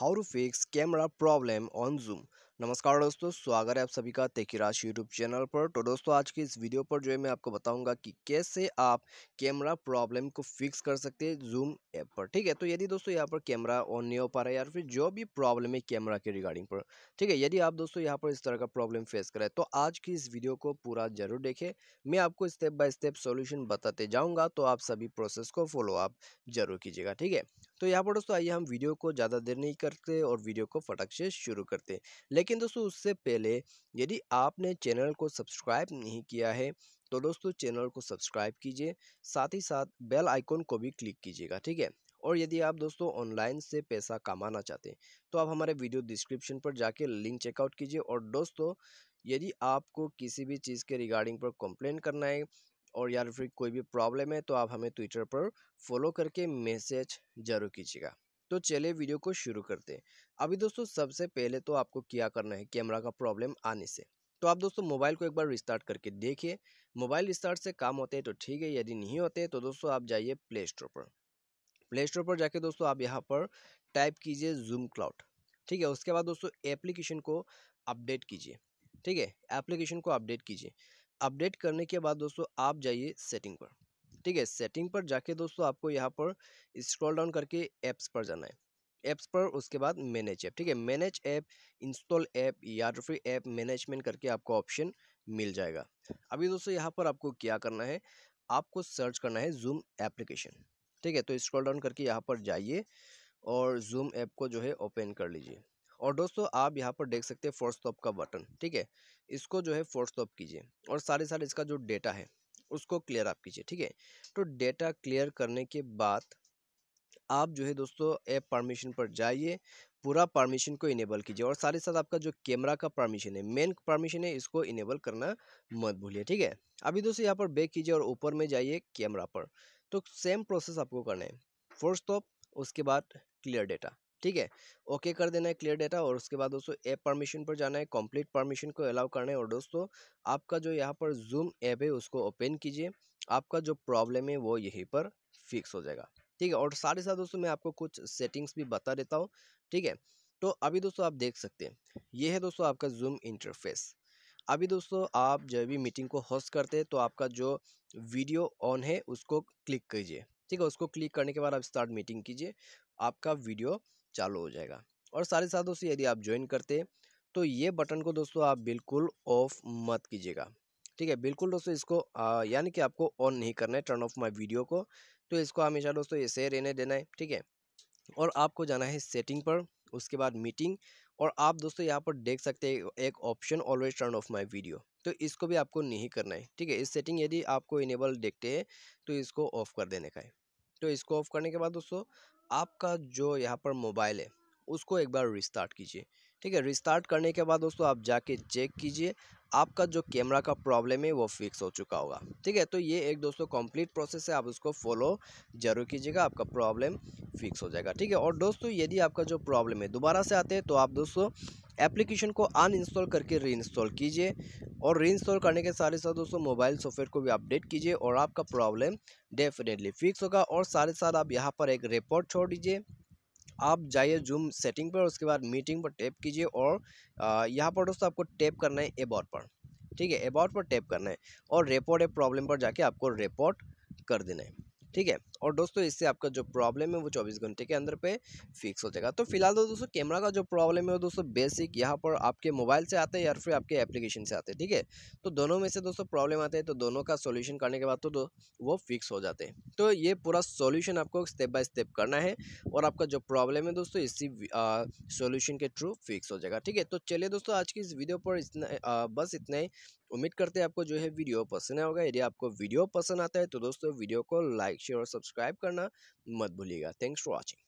how to fix camera problem on zoom नमस्कार दोस्तों स्वागत है आप सभी का तेखी राशि यूट्यूब चैनल पर तो दोस्तों आज की इस वीडियो पर जो है मैं आपको बताऊंगा कि कैसे आप कैमरा प्रॉब्लम को फिक्स कर सकते हैं जूम ऐप पर ठीक है तो यदि दोस्तों यहाँ पर कैमरा ऑन नहीं हो पा रहा है या फिर जो भी प्रॉब्लम है कैमरा के रिगार्डिंग पर ठीक है यदि आप दोस्तों यहाँ पर इस तरह का प्रॉब्लम फेस करें तो आज की इस वीडियो को पूरा जरूर देखें मैं आपको स्टेप बाय स्टेप सोल्यूशन बताते जाऊँगा तो आप सभी प्रोसेस को फॉलो आप जरूर कीजिएगा ठीक है तो यहाँ पर दोस्तों आइए हम वीडियो को ज़्यादा देर नहीं करते और वीडियो को फटक से शुरू करते हैं लेकिन दोस्तों उससे पहले यदि आपने चैनल को सब्सक्राइब नहीं किया है तो दोस्तों चैनल को सब्सक्राइब कीजिए साथ ही साथ बेल आइकॉन को भी क्लिक कीजिएगा ठीक है और यदि आप दोस्तों ऑनलाइन से पैसा कमाना चाहते हैं तो आप हमारे वीडियो डिस्क्रिप्शन पर जाके लिंक चेकआउट कीजिए और दोस्तों यदि आपको किसी भी चीज़ के रिगार्डिंग पर कंप्लेंट करना है और या फिर कोई भी प्रॉब्लम है तो आप हमें ट्विटर पर फॉलो करके मैसेज जरूर कीजिएगा तो चले वीडियो को शुरू करते हैं अभी दोस्तों सबसे पहले तो आपको क्या करना है कैमरा का प्रॉब्लम आने से तो आप दोस्तों मोबाइल को एक बार रिस्टार्ट करके देखिए मोबाइल रिस्टार्ट से काम होते हैं तो ठीक है यदि नहीं होते तो दोस्तों आप जाइए प्ले स्टोर पर प्ले स्टोर पर जाके दोस्तों आप यहाँ पर टाइप कीजिए जूम क्लाउड ठीक है उसके बाद दोस्तों एप्लीकेशन को अपडेट कीजिए ठीक है एप्लीकेशन को अपडेट कीजिए अपडेट करने के बाद दोस्तों आप जाइए सेटिंग पर ठीक है सेटिंग पर जाके दोस्तों आपको यहाँ पर स्क्रॉल डाउन करके ऐप्स पर जाना है ऐप्स पर उसके बाद मैनेज ऐप ठीक है मैनेज ऐप इंस्टॉल ऐप या तो फिर ऐप मैनेजमेंट करके आपको ऑप्शन मिल जाएगा अभी दोस्तों यहाँ पर आपको क्या करना है आपको सर्च करना है जूम एप्लीकेशन ठीक है तो स्क्रॉल डाउन करके यहाँ पर जाइए और जूम ऐप को जो है ओपन कर लीजिए और दोस्तों आप यहाँ पर देख सकते हैं फोर्स स्टॉप का बटन ठीक है इसको जो है फोर्स स्टॉप कीजिए और सारे सारे इसका जो डेटा है उसको क्लियर आप कीजिए ठीक है तो डेटा क्लियर करने के बाद आप जो है दोस्तों ऐप परमिशन पर जाइए पूरा परमिशन को इनेबल कीजिए और साथ ही साथ आपका जो कैमरा का परमिशन है मेन परमिशन है इसको इनेबल करना मत भूलिए ठीक है अभी दोस्तों यहाँ पर बैक कीजिए और ऊपर में जाइए कैमरा पर तो सेम प्रोसेस आपको करना है फर्स्ट स्टॉप उसके बाद क्लियर डेटा ठीक है ओके कर देना है क्लियर डेटा और उसके बाद दोस्तों ऐप परमिशन पर जाना है कंप्लीट परमिशन को अलाउ करना है और दोस्तों आपका जो यहाँ पर जूम ऐप है उसको ओपन कीजिए आपका जो प्रॉब्लम है वो यहीं पर फिक्स हो जाएगा ठीक है और साथ ही साथ दोस्तों मैं आपको कुछ सेटिंग्स भी बता देता हूँ ठीक है तो अभी दोस्तों आप देख सकते हैं ये है दोस्तों आपका जूम इंटरफेस अभी दोस्तों आप जब भी मीटिंग को होस्ट करते हैं तो आपका जो वीडियो ऑन है उसको क्लिक कीजिए ठीक है उसको क्लिक करने के बाद आप स्टार्ट मीटिंग कीजिए आपका वीडियो चालू हो जाएगा और साथ ही साथ दोस्तों यदि आप ज्वाइन करते तो ये बटन को दोस्तों आप बिल्कुल ऑफ मत कीजिएगा ठीक है बिल्कुल दोस्तों इसको यानी कि आपको ऑन नहीं करना है टर्न ऑफ माई वीडियो को तो इसको हमेशा दोस्तों ऐसे रहने देना है ठीक है और आपको जाना है सेटिंग पर उसके बाद मीटिंग और आप दोस्तों यहाँ पर देख सकते हैं एक option always turn off my video तो इसको भी आपको नहीं करना है ठीक है इस सेटिंग यदि आपको इनेबल देखते हैं तो इसको ऑफ कर देने का है तो इसको ऑफ करने के बाद दोस्तों आपका जो यहाँ पर मोबाइल है उसको एक बार रिस्टार्ट कीजिए ठीक है रिस्टार्ट करने के बाद दोस्तों आप जाके चेक कीजिए आपका जो कैमरा का प्रॉब्लम है वो फिक्स हो चुका होगा ठीक है तो ये एक दोस्तों कंप्लीट प्रोसेस है आप उसको फॉलो जरूर कीजिएगा आपका प्रॉब्लम फिक्स हो जाएगा ठीक है और दोस्तों यदि आपका जो प्रॉब्लम है दोबारा से आते हैं तो आप दोस्तों एप्लीकेशन को अनइंस्टॉल करके री इंस्टॉल कीजिए और री इंस्टॉल करने के साथ ही साथ दोस्तों मोबाइल सॉफ्टवेयर को भी अपडेट कीजिए और आपका प्रॉब्लम डेफिनेटली फिक्स होगा और साथ ही साथ आप यहाँ पर एक रिपोर्ट छोड़ दीजिए आप जाइए जूम सेटिंग पर उसके बाद मीटिंग पर टैप कीजिए और यहाँ पर दोस्तों आपको टैप करना है एबाउट पर ठीक है अबाउट पर टैप करना है और रिपोर्ट ए प्रॉब्लम पर जाके आपको रिपोर्ट कर देना है ठीक है और दोस्तों इससे आपका जो प्रॉब्लम है वो चौबीस घंटे के अंदर पे फिक्स हो जाएगा तो फिलहाल तो दोस्तों कैमरा का जो प्रॉब्लम है वो दोस्तों बेसिक यहाँ पर आपके मोबाइल से आते हैं या फिर आपके एप्लीकेशन से आते हैं ठीक है तो दोनों में से दोस्तों प्रॉब्लम आते हैं तो दोनों का सोल्यूशन करने के बाद तो, वो फिक्स हो जाते हैं तो ये पूरा सोल्यूशन आपको स्टेप बाय स्टेप करना है और आपका जो प्रॉब्लम है दोस्तों इसी सोल्यूशन के थ्रू फिक्स हो जाएगा ठीक है तो चलिए दोस्तों आज की इस वीडियो पर इतना बस इतना ही उम्मीद करते हैं आपको जो है वीडियो पसंद आएगा यदि आपको वीडियो पसंद आता है तो दोस्तों वीडियो को लाइक शेयर और सब्सक्राइब सब्सक्राइब करना मत भूलिएगा थैंक्स फॉर वॉचिंग